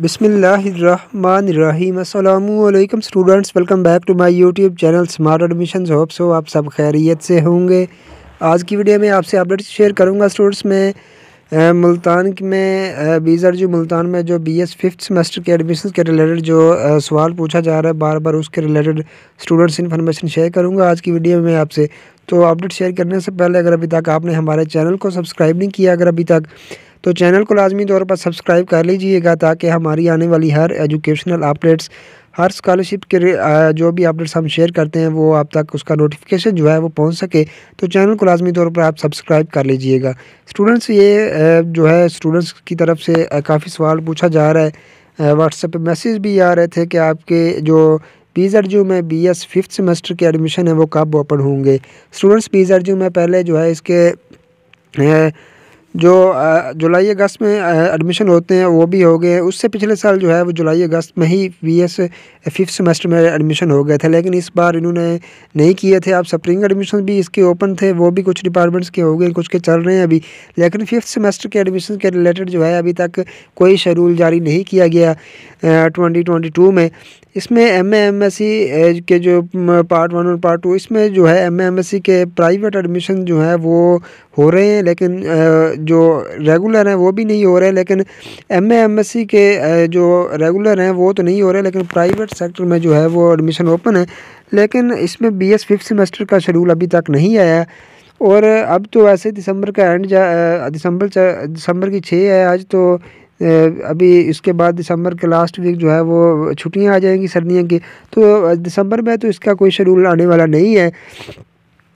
बिसमीम students welcome back to my YouTube channel Smart Admission hope so आप सब खैरियत से होंगे आज की वीडियो में आपसे अपडेट शेयर करूंगा स्टूडेंट्स में मुल्तान में बीज़र जो मुल्तान में जो बी एस फिफ्थ सेमेस्टर के एडमिशन के रिलेटेड जो सवाल पूछा जा रहा है बार बार उसके रिलेटेड स्टूडेंट्स इन्फॉर्मेशन शेयर करूँगा आज की वीडियो में आपसे तो अपडेट शेयर करने से पहले अगर अभी तक आपने हमारे चैनल को सब्सक्राइब नहीं किया अगर अभी तक तो चैनल को लाजमी तौर पर सब्सक्राइब कर लीजिएगा ताकि हमारी आने वाली हर एजुकेशनल अपडेट्स हर स्कॉलरशिप के जो भी अपडेट्स हम शेयर करते हैं वो आप तक उसका नोटिफिकेशन जो है वो पहुंच सके तो चैनल को लाजमी तौर पर आप सब्सक्राइब कर लीजिएगा स्टूडेंट्स ये जो है स्टूडेंट्स की तरफ से काफ़ी सवाल पूछा जा रहा है व्हाट्सएप पे मैसेज भी आ रहे थे कि आपके जो पी पीजरजू में बी एस फिफ्थ सेमेस्टर के एडमिशन है वो कब ओपन होंगे स्टूडेंट्स पी पीजरजू में पहले जो है इसके जो जुलाई अगस्त में एडमिशन होते हैं वो भी हो गए हैं उससे पिछले साल जो है वो जुलाई अगस्त में ही बी एस फिफ्थ सेमेस्टर में एडमिशन हो गए थे लेकिन इस बार इन्होंने नहीं किए थे अब स्प्रिंग एडमिशन भी इसके ओपन थे वो भी कुछ डिपार्टमेंट्स के हो गए कुछ के चल रहे हैं अभी लेकिन फिफ्थ सेमेस्टर के एडमिशन के रिलेटेड जो है अभी तक कोई शेड्यूल जारी नहीं किया गया ट्वेंटी में इसमें एम एम एस सी के जो पार्ट वन और पार्ट टू इसमें जो है एम एम एस सी के प्राइवेट एडमिशन जो है वो हो रहे हैं लेकिन जो रेगुलर हैं वो भी नहीं हो रहे लेकिन एम एम एस सी के जो रेगुलर हैं वो तो नहीं हो रहे लेकिन प्राइवेट सेक्टर में जो है वो एडमिशन ओपन है लेकिन इसमें बी एस फिफ्थ सेमेस्टर का शेड्यूल अभी तक नहीं आया और अब तो वैसे दिसंबर का एंड दिसंबर दिसंबर की छः है आज तो अभी इसके बाद दिसंबर के लास्ट वीक जो है वो छुट्टियां आ जाएंगी सर्दियों की तो दिसंबर में तो इसका कोई शेड्यूल आने वाला नहीं है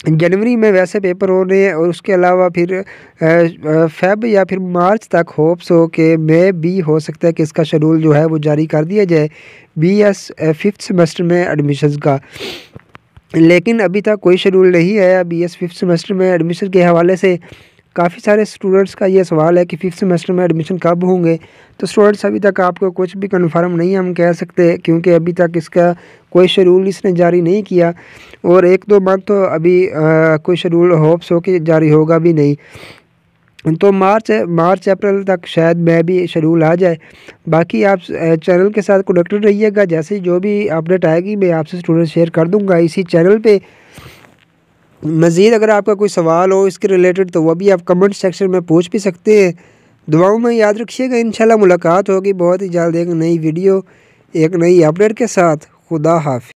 जनवरी में वैसे पेपर होने और उसके अलावा फिर फेब या फिर मार्च तक होप्स हो के मे भी हो सकता है कि इसका शेड्यूल जो है वो जारी कर दिया जाए बी एस फिफ्थ सेमेस्टर में एडमिशन का लेकिन अभी तक कोई शेड्यूल नहीं आया बी एस फिफ्थ सेमेस्टर में एडमिशन के हवाले से काफ़ी सारे स्टूडेंट्स का ये सवाल है कि फिफ्थ सेमेस्टर में एडमिशन कब होंगे तो स्टूडेंट्स अभी तक आपको कुछ भी कन्फर्म नहीं हम कह सकते क्योंकि अभी तक इसका कोई शेड्यूल इसने जारी नहीं किया और एक दो मंथ तो अभी आ, कोई शेड्यूल होप्स हो कि जारी होगा भी नहीं तो मार्च मार्च अप्रैल तक शायद मैं भी शेड्यूल आ जाए बाकी आप चैनल के साथ कनेक्टेड रहिएगा जैसे जो भी अपडेट आएगी मैं आपसे स्टूडेंट शेयर कर दूंगा इसी चैनल पे मज़ीद अगर आपका कोई सवाल हो इसके रिलेटेड तो वह भी आप कमेंट सेक्शन में पूछ भी सकते हैं दुआओं में याद रखिएगा इन मुलाकात होगी बहुत ही जल्द एक नई वीडियो एक नई अपडेट के साथ खुदा हाफि